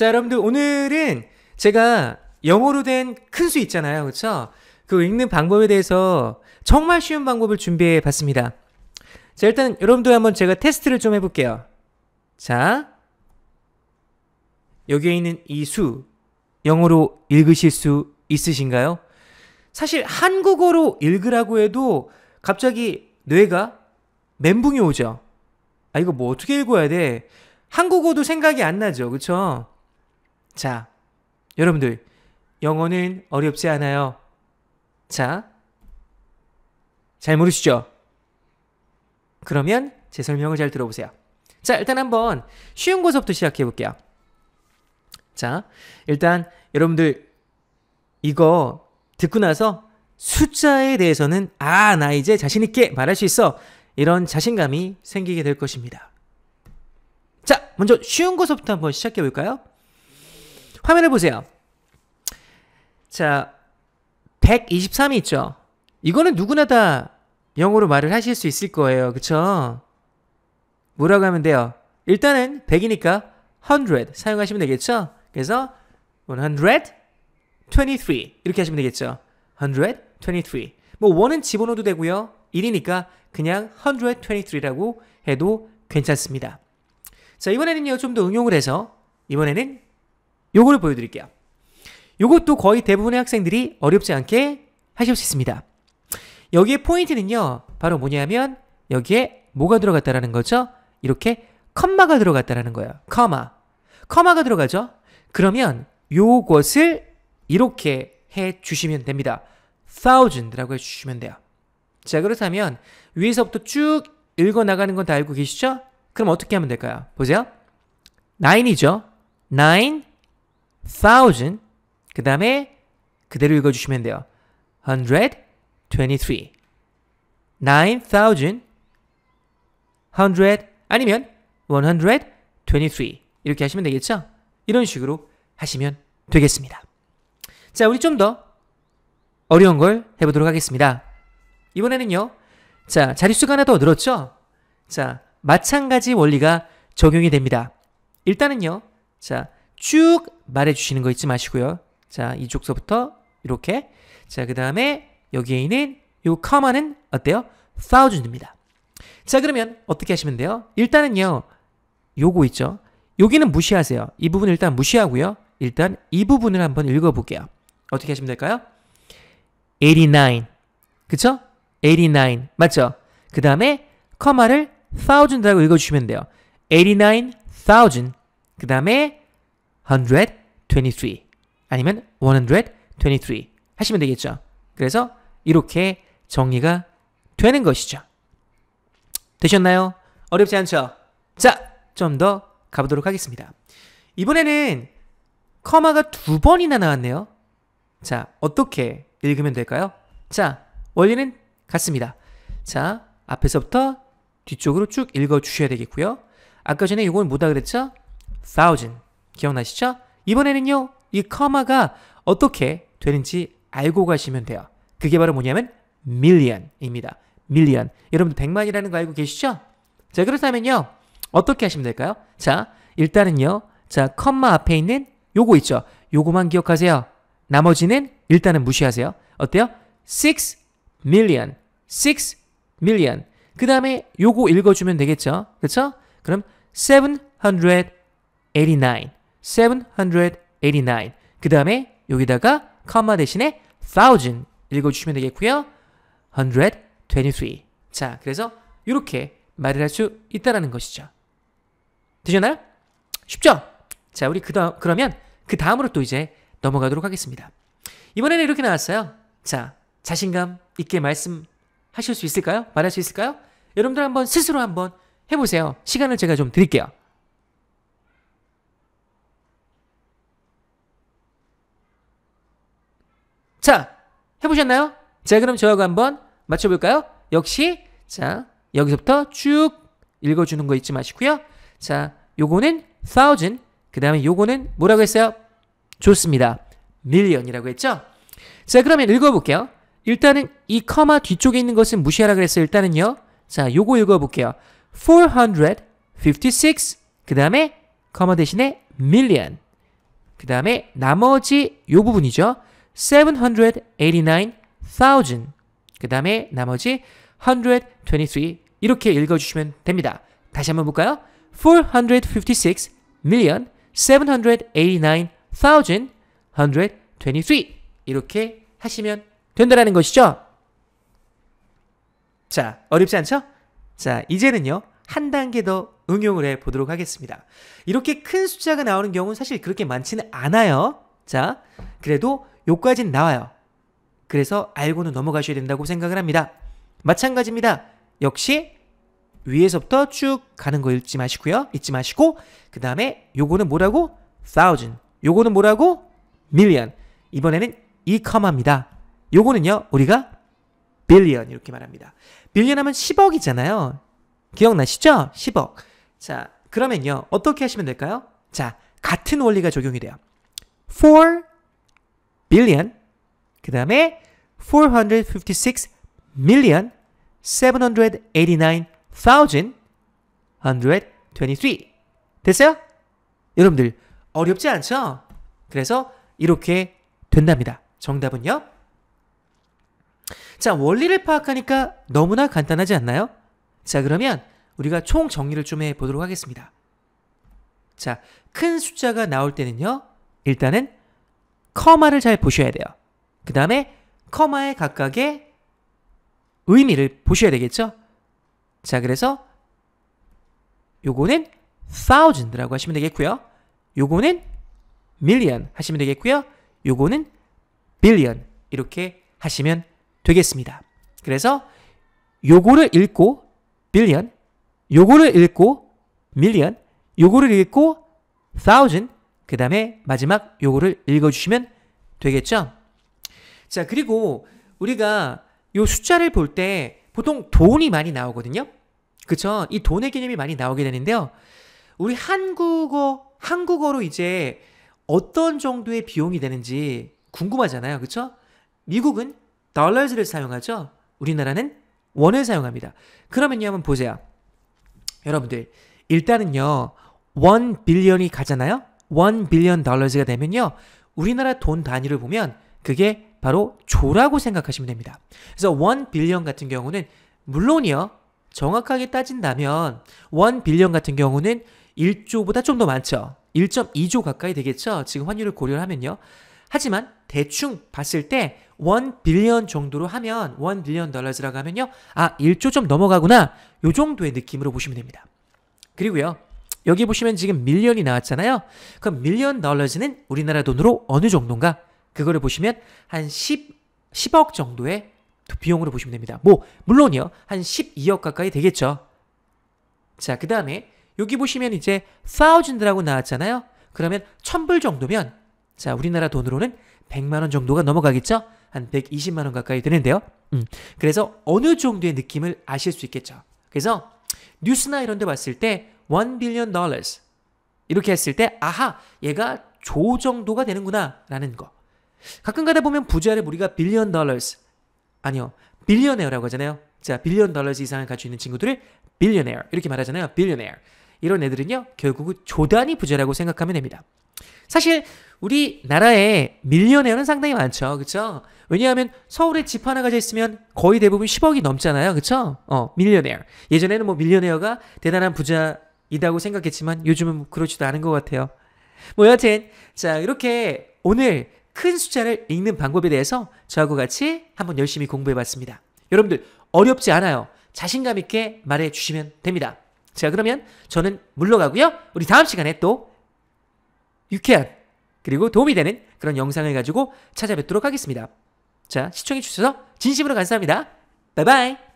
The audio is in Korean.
자, 여러분들 오늘은 제가 영어로 된 큰 수 있잖아요. 그렇죠? 그 읽는 방법에 대해서 정말 쉬운 방법을 준비해 봤습니다. 자, 일단 여러분들 한번 제가 테스트를 좀 해볼게요. 자, 여기에 있는 이 수, 영어로 읽으실 수 있으신가요? 사실 한국어로 읽으라고 해도 갑자기 뇌가 멘붕이 오죠. 아, 이거 뭐 어떻게 읽어야 돼? 한국어도 생각이 안 나죠. 그쵸? 자, 여러분들, 영어는 어렵지 않아요. 자, 잘 모르시죠? 그러면 제 설명을 잘 들어보세요. 자, 일단 한번 쉬운 거서부터 시작해 볼게요. 자, 일단 여러분들 이거 듣고 나서 숫자에 대해서는 아, 나 이제 자신 있게 말할 수 있어. 이런 자신감이 생기게 될 것입니다. 자, 먼저 쉬운 거서부터 한번 시작해 볼까요? 화면을 보세요. 자, 123이 있죠. 이거는 누구나 다 영어로 말을 하실 수 있을 거예요. 그쵸? 뭐라고 하면 돼요? 일단은 100이니까 100 사용하시면 되겠죠? 그래서 123 이렇게 하시면 되겠죠? 123. 뭐1은 집어넣어도 되고요. 1이니까 그냥 123라고 해도 괜찮습니다. 자, 이번에는요. 좀 더 응용을 해서 이번에는 요거를 보여드릴게요. 요것도 거의 대부분의 학생들이 어렵지 않게 하실 수 있습니다. 여기에 포인트는요. 바로 뭐냐면 여기에 뭐가 들어갔다라는 거죠? 이렇게 컴마가 들어갔다라는 거예요. 컴마컴마가 들어가죠? 그러면 요것을 이렇게 해 주시면 됩니다. thousand라고 해 주시면 돼요. 자, 그렇다면 위에서부터 쭉 읽어 나가는 건 다 알고 계시죠? 그럼 어떻게 하면 될까요? 보세요. 9이죠. 9 thousand 그 다음에 그대로 읽어주시면 돼요. hundred twenty-three nine thousand hundred 아니면 one hundred twenty-three 이렇게 하시면 되겠죠? 이런 식으로 하시면 되겠습니다. 자, 우리 좀 더 어려운 걸 해보도록 하겠습니다. 이번에는요. 자, 자릿수가 하나 더 늘었죠? 자, 마찬가지 원리가 적용이 됩니다. 일단은요. 자, 쭉 말해주시는 거 잊지 마시고요. 자, 이쪽서부터 이렇게. 자, 그 다음에 여기에 있는 요 comma는 어때요? thousand입니다. 자, 그러면 어떻게 하시면 돼요? 일단은요, 요거 있죠? 여기는 무시하세요. 이 부분 일단 무시하고요. 일단 이 부분을 한번 읽어볼게요. 어떻게 하시면 될까요? 89. 그쵸? 89. 맞죠? 그 다음에 커마를 thousand라고 읽어주시면 돼요. 89,000. 그 다음에 123 아니면 123 하시면 되겠죠. 그래서 이렇게 정리가 되는 것이죠. 되셨나요? 어렵지 않죠? 자, 좀 더 가보도록 하겠습니다. 이번에는 커마가 두 번이나 나왔네요. 자, 어떻게 읽으면 될까요? 자, 원리는 같습니다. 자, 앞에서부터 뒤쪽으로 쭉 읽어주셔야 되겠고요. 아까 전에 이건 뭐다 그랬죠? thousand. 기억나시죠? 이번에는요, 이 커마가 어떻게 되는지 알고 가시면 돼요. 그게 바로 뭐냐면 million입니다. million. 여러분 100만이라는 거 알고 계시죠? 자, 그렇다면요. 어떻게 하시면 될까요? 자, 일단은요. 자, 컴마 앞에 있는 요거 있죠? 요거만 기억하세요. 나머지는 일단은 무시하세요. 어때요? 6 million. 6 million. 그 다음에 요거 읽어주면 되겠죠? 그쵸? 그럼 789. 789. 그 다음에 여기다가 컴마 대신에 thousand 읽어주시면 되겠고요. 123. 자, 그래서 이렇게 말을 할 수 있다라는 것이죠. 되셨나요? 쉽죠? 자, 우리 그다 그러면 그 다음으로 또 이제 넘어가도록 하겠습니다. 이번에는 이렇게 나왔어요. 자, 자신감 있게 말씀하실 수 있을까요? 말할 수 있을까요? 여러분들 한번 스스로 한번 해보세요. 시간을 제가 좀 드릴게요. 자, 해보셨나요? 자, 그럼 저하고 한번 맞춰볼까요? 역시, 자, 여기서부터 쭉 읽어주는 거 잊지 마시고요. 자, 요거는 thousand, 그 다음에 요거는 뭐라고 했어요? 좋습니다. million이라고 했죠? 자, 그러면 읽어볼게요. 일단은 이 커마 뒤쪽에 있는 것은 무시하라 그랬어요. 일단은요. 자, 요거 읽어볼게요. 456, 그 다음에 커마 대신에 million. 그 다음에 나머지 요 부분이죠. 789,000. 그 다음에 나머지 123 이렇게 읽어주시면 됩니다. 다시 한번 볼까요? 456 million 7 8 1 2 3 이렇게 하시면 된다라는 것이죠. 자, 어렵지 않죠? 자, 이제는요. 한 단계 더 응용을 해 보도록 하겠습니다. 이렇게 큰 숫자가 나오는 경우는 사실 그렇게 많지는 않아요. 자, 그래도 요까진 나와요. 그래서 알고는 넘어가셔야 된다고 생각을 합니다. 마찬가지입니다. 역시 위에서부터 쭉 가는 거 잊지 마시고요. 잊지 마시고 그 다음에 요거는 뭐라고? thousand. 요거는 뭐라고? million. 이번에는 이 커마입니다. 요거는요 우리가 billion 이렇게 말합니다. billion 하면 10억이잖아요. 기억나시죠? 10억. 자 그러면요 어떻게 하시면 될까요? 자 같은 원리가 적용이 돼요. for billion 그 다음에 456 million 789,123 됐어요? 여러분들 어렵지 않죠? 그래서 이렇게 된답니다. 정답은요? 자, 원리를 파악하니까 너무나 간단하지 않나요? 자, 그러면 우리가 총 정리를 좀 해보도록 하겠습니다. 자, 큰 숫자가 나올 때는요, 일단은 커마를 잘 보셔야 돼요. 그 다음에 커마의 각각의 의미를 보셔야 되겠죠? 자, 그래서 요거는 thousand라고 하시면 되겠고요. 요거는 million 하시면 되겠고요. 요거는 billion 이렇게 하시면 되겠습니다. 그래서 요거를 읽고 billion, 요거를 읽고 million, 요거를 읽고 thousand, 그 다음에 마지막 요거를 읽어주시면 되겠죠? 자, 그리고 우리가 요 숫자를 볼 때 보통 돈이 많이 나오거든요? 그쵸? 이 돈의 개념이 많이 나오게 되는데요. 우리 한국어, 한국어로 이제 어떤 정도의 비용이 되는지 궁금하잖아요. 그쵸? 미국은 d o l 달러즈를 사용하죠? 우리나라는 원을 사용합니다. 그러면요, 한번 보세요. 여러분들, 일단은요, 원 빌리언이 가잖아요? 1빌리언달러즈가 되면요. 우리나라 돈 단위를 보면 그게 바로 조라고 생각하시면 됩니다. 그래서 1빌리언 같은 경우는 물론이요. 정확하게 따진다면 1빌리언 같은 경우는 1조보다 좀 더 많죠. 1.2조 가까이 되겠죠. 지금 환율을 고려를 하면요. 하지만 대충 봤을 때1 빌리언 정도로 하면 1 빌리언 달러즈라고 하면요. 아, 1조 좀 넘어가구나. 요 정도의 느낌으로 보시면 됩니다. 그리고요. 여기 보시면 지금 밀리언이 나왔잖아요. 그럼 밀리언 달러즈는 우리나라 돈으로 어느 정도인가? 그거를 보시면 한 10, 10억 정도의 비용으로 보시면 됩니다. 뭐 물론이요. 한 12억 가까이 되겠죠. 자, 그 다음에 여기 보시면 이제 사우진드라고 나왔잖아요. 그러면 천불 정도면 자, 우리나라 돈으로는 100만 원 정도가 넘어가겠죠? 한 120만 원 가까이 되는데요. 음. 그래서 어느 정도의 느낌을 아실 수 있겠죠. 그래서 뉴스나 이런 데 봤을 때1 billion dollars. 이렇게 했을 때 아하 얘가 조 정도가 되는구나 라는 거. 가끔 가다 보면 부자를 우리가 billion dollars 아니요 billionaire라고 하잖아요. 자 billion dollars 이상을 가지고 있는 친구들을 billionaire 이렇게 말하잖아요. billionaire 이런 애들은요 결국은 조단이 부자라고 생각하면 됩니다. 사실 우리나라에 밀리언에어는 상당히 많죠. 그렇죠? 왜냐하면 서울에 집 하나 가져 있으면 거의 대부분 10억이 넘잖아요. 그렇죠? 어, 밀리언에어. 예전에는 뭐 밀리언에어가 대단한 부자 이다고 생각했지만 요즘은 뭐 그렇지도 않은 것 같아요. 뭐 여튼 하자 이렇게 오늘 큰 숫자를 읽는 방법에 대해서 저하고 같이 한번 열심히 공부해봤습니다. 여러분들 어렵지 않아요. 자신감 있게 말해주시면 됩니다. 자 그러면 저는 물러가고요. 우리 다음 시간에 또 유쾌한 그리고 도움이 되는 그런 영상을 가지고 찾아뵙도록 하겠습니다. 자 시청해주셔서 진심으로 감사합니다. 바이바이